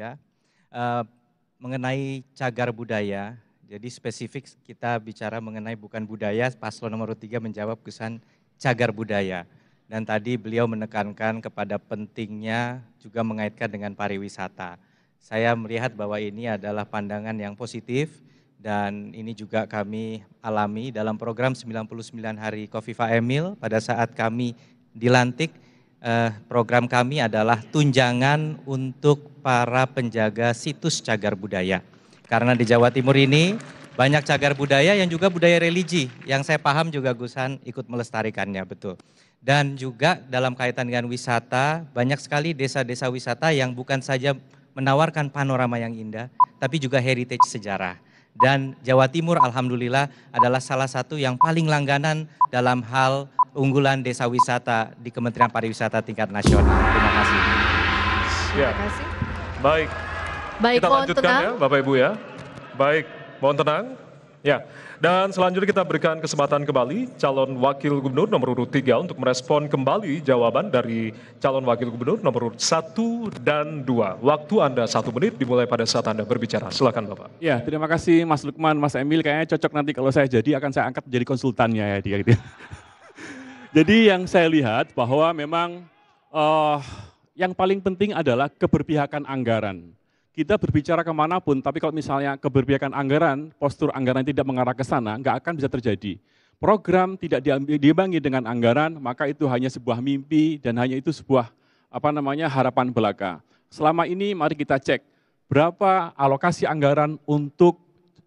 ya. Uh, mengenai cagar budaya, jadi spesifik kita bicara mengenai bukan budaya, paslon nomor tiga menjawab kesan cagar budaya. Dan tadi beliau menekankan kepada pentingnya juga mengaitkan dengan pariwisata. Saya melihat bahwa ini adalah pandangan yang positif dan ini juga kami alami dalam program 99 hari Kofifa Emil pada saat kami dilantik eh, program kami adalah tunjangan untuk para penjaga situs cagar budaya. Karena di Jawa Timur ini banyak cagar budaya yang juga budaya religi yang saya paham juga Gusan ikut melestarikannya betul. Dan juga dalam kaitan dengan wisata banyak sekali desa-desa wisata yang bukan saja menawarkan panorama yang indah tapi juga heritage sejarah dan Jawa Timur alhamdulillah adalah salah satu yang paling langganan dalam hal unggulan desa wisata di Kementerian Pariwisata tingkat nasional. Terima kasih. Ya. Terima kasih. Baik. Baik, kita lanjutkan tenang. ya Bapak Ibu ya. Baik, mohon tenang. Ya, dan selanjutnya kita berikan kesempatan kembali calon wakil gubernur nomor urut 3 untuk merespon kembali jawaban dari calon wakil gubernur nomor urut 1 dan 2. Waktu Anda satu menit dimulai pada saat Anda berbicara. Silakan Bapak. Ya, terima kasih Mas Lukman, Mas Emil. Kayaknya cocok nanti kalau saya jadi akan saya angkat menjadi konsultannya ya dia gitu. Jadi yang saya lihat bahwa memang uh, yang paling penting adalah keberpihakan anggaran. Kita berbicara kemanapun, tapi kalau misalnya keberpihakan anggaran, postur anggaran tidak mengarah ke sana, nggak akan bisa terjadi. Program tidak diimbangi dengan anggaran, maka itu hanya sebuah mimpi dan hanya itu sebuah apa namanya harapan belaka. Selama ini mari kita cek berapa alokasi anggaran untuk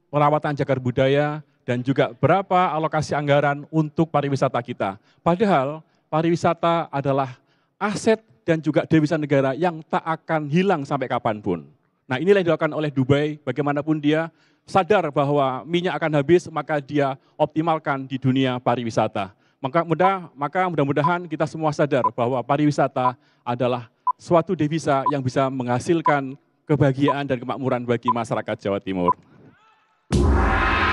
perawatan cagar budaya, dan juga berapa alokasi anggaran untuk pariwisata kita. Padahal pariwisata adalah aset dan juga devisa negara yang tak akan hilang sampai kapanpun. Nah inilah yang dilakukan oleh Dubai, bagaimanapun dia sadar bahwa minyak akan habis, maka dia optimalkan di dunia pariwisata. Maka, mudah, maka mudah-mudahan kita semua sadar bahwa pariwisata adalah suatu devisa yang bisa menghasilkan kebahagiaan dan kemakmuran bagi masyarakat Jawa Timur.